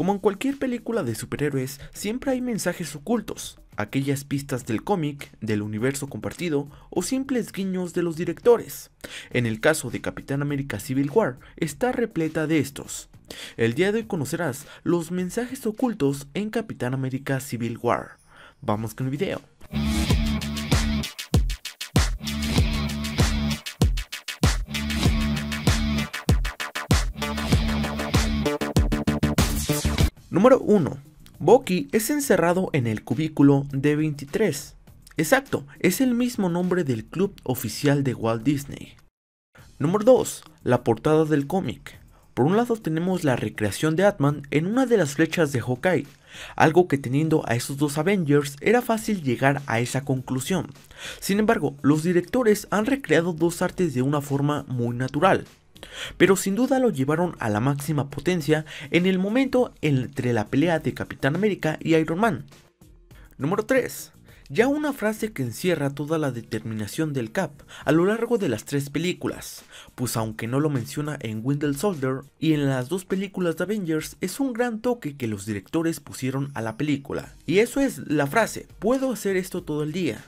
Como en cualquier película de superhéroes, siempre hay mensajes ocultos, aquellas pistas del cómic, del universo compartido o simples guiños de los directores. En el caso de Capitán América Civil War, está repleta de estos. El día de hoy conocerás los mensajes ocultos en Capitán América Civil War. Vamos con el video. Número 1. Bucky es encerrado en el cubículo D23. Exacto, es el mismo nombre del club oficial de Walt Disney. Número 2. La portada del cómic. Por un lado tenemos la recreación de Atman en una de las flechas de Hawkeye, algo que teniendo a esos dos Avengers era fácil llegar a esa conclusión. Sin embargo, los directores han recreado dos artes de una forma muy natural. Pero sin duda lo llevaron a la máxima potencia en el momento entre la pelea de Capitán América y Iron Man. Número 3. Ya una frase que encierra toda la determinación del Cap a lo largo de las tres películas, pues aunque no lo menciona en Winter Soldier y en las dos películas de Avengers, es un gran toque que los directores pusieron a la película. Y eso es la frase, puedo hacer esto todo el día.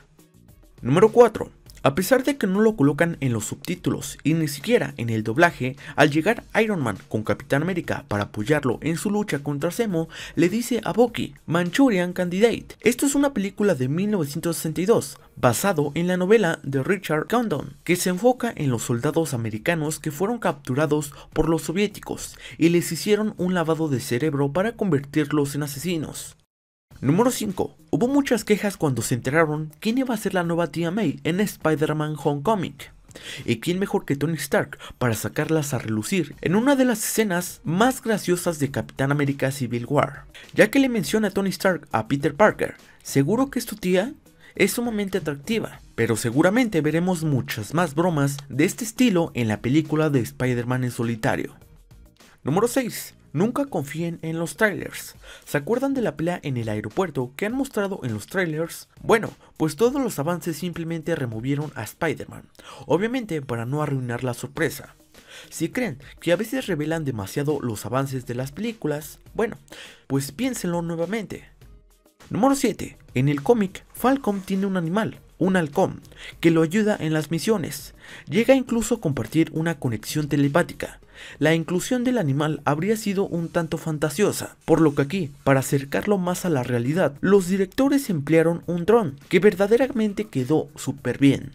Número 4. A pesar de que no lo colocan en los subtítulos y ni siquiera en el doblaje, al llegar Iron Man con Capitán América para apoyarlo en su lucha contra Zemo, le dice a Bucky, Manchurian Candidate. Esto es una película de 1962, basado en la novela de Richard Condon, que se enfoca en los soldados americanos que fueron capturados por los soviéticos y les hicieron un lavado de cerebro para convertirlos en asesinos. Número 5. Hubo muchas quejas cuando se enteraron quién iba a ser la nueva tía May en Spider-Man Homecoming. ¿Y quién mejor que Tony Stark para sacarlas a relucir en una de las escenas más graciosas de Capitán América Civil War? Ya que le menciona a Tony Stark a Peter Parker, seguro que es tu tía, es sumamente atractiva, pero seguramente veremos muchas más bromas de este estilo en la película de Spider-Man en solitario. Número 6. Nunca confíen en los trailers. ¿Se acuerdan de la pelea en el aeropuerto que han mostrado en los trailers? Bueno, pues todos los avances simplemente removieron a Spider-Man, obviamente para no arruinar la sorpresa. Si creen que a veces revelan demasiado los avances de las películas, bueno, pues piénsenlo nuevamente. Número 7. En el cómic, Falcom tiene un animal, un halcón, que lo ayuda en las misiones. Llega incluso a compartir una conexión telepática. La inclusión del animal habría sido un tanto fantasiosa, por lo que aquí, para acercarlo más a la realidad, los directores emplearon un dron, que verdaderamente quedó súper bien.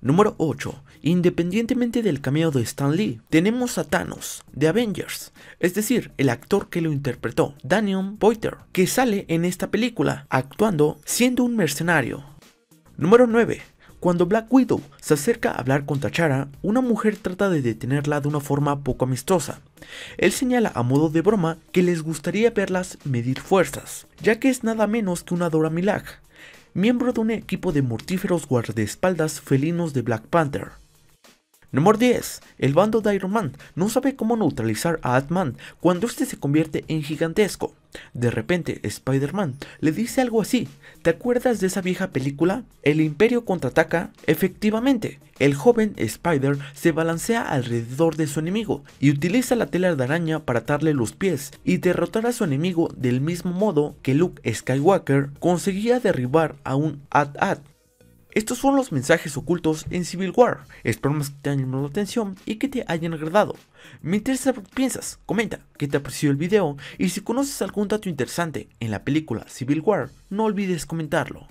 Número 8. Independientemente del cameo de Stan Lee, tenemos a Thanos, de Avengers, es decir, el actor que lo interpretó, Daniel Poiter, que sale en esta película, actuando siendo un mercenario, Número 9. Cuando Black Widow se acerca a hablar con Tachara, una mujer trata de detenerla de una forma poco amistosa. Él señala a modo de broma que les gustaría verlas medir fuerzas, ya que es nada menos que una Dora Milag, miembro de un equipo de mortíferos guardaespaldas felinos de Black Panther. Número 10. El bando de Iron Man no sabe cómo neutralizar a Ant-Man cuando este se convierte en gigantesco. De repente, Spider-Man le dice algo así. ¿Te acuerdas de esa vieja película? El imperio contraataca. Efectivamente, el joven Spider se balancea alrededor de su enemigo y utiliza la tela de araña para atarle los pies y derrotar a su enemigo del mismo modo que Luke Skywalker conseguía derribar a un At-At estos fueron los mensajes ocultos en Civil War. Esperamos que te hayan llamado la atención y que te hayan agradado. Me interesa lo que piensas, comenta que te ha parecido el video y si conoces algún dato interesante en la película Civil War, no olvides comentarlo.